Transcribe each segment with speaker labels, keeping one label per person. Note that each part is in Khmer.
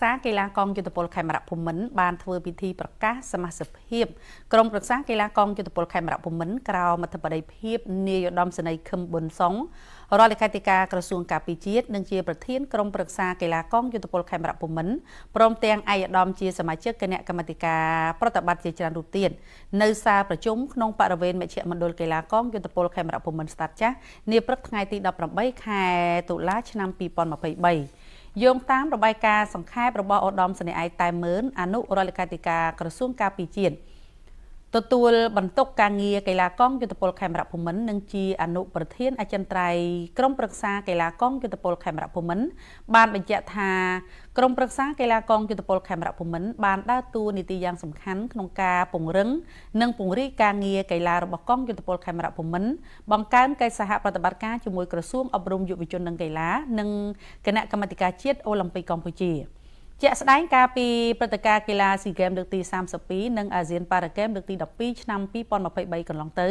Speaker 1: ក្សាកីឡាកងយុទ្ធពលខេមរៈភូមិន្ទបានធ្វើពិធីប្រកាសសមាជិកភាពក្រុមប្រឹក្សាកីឡាកងយុទ្ធពលខេមរៈភូមិន្ទក្រោមអធិបតីភាពនាយឧត្តមសេនីយ៍ខឹមប៊ុនសុងរដ្ឋលេខាធិការក្រសួងការពារជាតិនិងជាប្រធានក្រុមប្រឹក្សាកីឡាកងយុទ្ធពលខេមរៈភូមិន្ទព្រមទាំងឯកឧត្តមជាសមាជិកគណៈកម្មាធិការប្រតិបត្តិជាច្រើនរូបទៀតនៅសាលប្រជុំក្នុងបរិវេណមជ្ឈមណ្ឌលកីឡាកងយុទ្ធពលខេមរៈភូមិន្ទស្តាត់ចាស់នាព្រឹកថ្ងៃទី18ខែតុលាឆ្នាំ2023យោងតាមរបាយការណ៍សង្ខេបរបស់ឧត្តមសេនីយ៍ឯកតែមឿនអនុរដ្ឋលេខាធិការក្រសួងការពារជាតិទទួលបន្ទុកការងារកីឡាកងយុទ្ធពលខេមរៈភូមិន្ទនិងជាអនុប្រធានអចិន្ត្រៃយ៍ក្រុមប្រឹក្សាកីឡាកងយុទ្ធពលខេមរៈភូមិន្ទបានបញ្ជាក់ថាក្រុមប្រឹក្សាកីឡាកងយុទ្ធពលខេមរៈភូមិន្ទបានដើរតួនាទីយ៉ាងសំខាន់ក្នុងការពង្រឹងនិងពង្រីកការងារកីឡារបស់កងយុទ្ធពលខេមរៈភូមិន្ទបង្កើនកិច្ចសហប្រតិបត្តិការជាមួយក្រសួងអប់រំយុវជននិងកីឡានិងគណៈកម្មាធិការជាតិអូឡ িম্প ិកកម្ពុជា។ជាក់ស្ដែងកាលពីព្រឹត្តិការណ៍កីឡា SEA Games លើកទី32និង ASEAN Para Games លើកទី12ឆ្នាំ2023កន្លងទៅ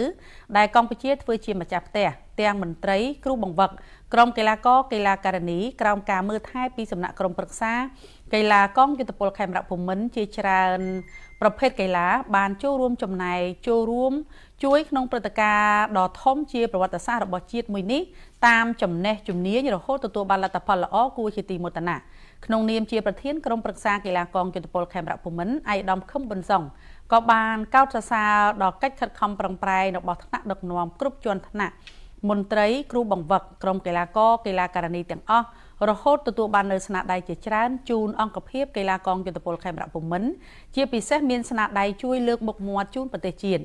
Speaker 1: ដែលកម្ពុជាធ្វើជាម្ចាស់ផ្ទះទាំងមន្ត្រីគ្រូបង្វឹកក្រុមកីឡាករកីឡាការិនីក្រោមការមើលថែពីសំណាក់ក្រុមប្រឹក្សា កីឡាកងយុទ្ធពលខេមរៈភូមិន្ទជាច្រើន ប្រភេទកីឡា បានចូលរួមចំណាយចូលរួម ជួយក្នុងព្រឹត្តិការណ៍ដ៏ធំជាប្រវត្តិសាស្ត្ររបស់ជាតិមួយនេះតាមចំណេះជំនាញរហូតទទួលបានលទ្ធផលល្អគួរជាទីមោទនៈក្នុងនាមជាប្រធានក្រុមប្រឹក្សាកីឡាកងយុទ្ធពលខេមរៈភូមិន្ទឯកឧត្តមខឹមប៊ុនសុងក៏បានកោតសរសើរដល់កិច្ចខិតខំប្រឹងប្រែងរបស់ថ្នាក់ដឹកនាំគ្រប់ជាន់ថ្នាក់មន្ត្រីគ្រូបង្វឹកក្រុមកីឡាករកីឡាករនីទាំងអស់រហូតទទួលបាននៅស្នាដៃជាច្រើនជូនអង្គភាពកីឡាកងយុទ្ធពលខេមរភូមិន្ទជាពិសេសមានស្នាដៃជួយលើកមុខមាត់ជូនប្រទេសជាតិ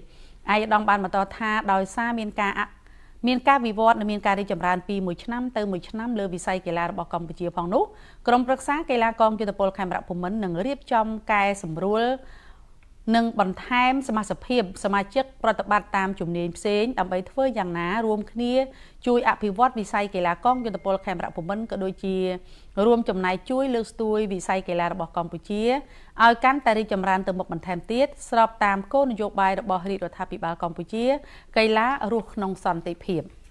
Speaker 1: អាយឧត្តមបានបន្តថាដោយសារមានការមានការវិវត្តនិងមានការរីកចម្រើនពីមួយឆ្នាំទៅមួយឆ្នាំលើវិស័យកីឡារបស់កម្ពុជាផងនោះក្រមប្រឹក្សាកីឡាកងយុទ្ធពលខេមរភូមិន្ទនឹងរៀបចំកែសម្រួលនិងបន្ថែមសមាជិកភាពសមាជិកប្រតិបត្តិតាមជំនាញផ្សេងដើម្បីធ្វើយ៉ាងណារួមគ្នាជួយអភិវឌ្ឍវិស័យកីឡាកង់យុទ្ធពលខេមរៈភូមិន្ទក៏ដូចជារួមចំណាយជួយ លើកស្ទួយវិស័យកីឡារបស់កម្ពុជាឲ្យកាន់តែរីកចម្រើនទៅមុខបន្ថែមទៀតស្របតាមគោលនយោបាយរបស់រាជរដ្ឋាភិបាលកម្ពុជា កីឡារស់ក្នុងសន្តិភាព។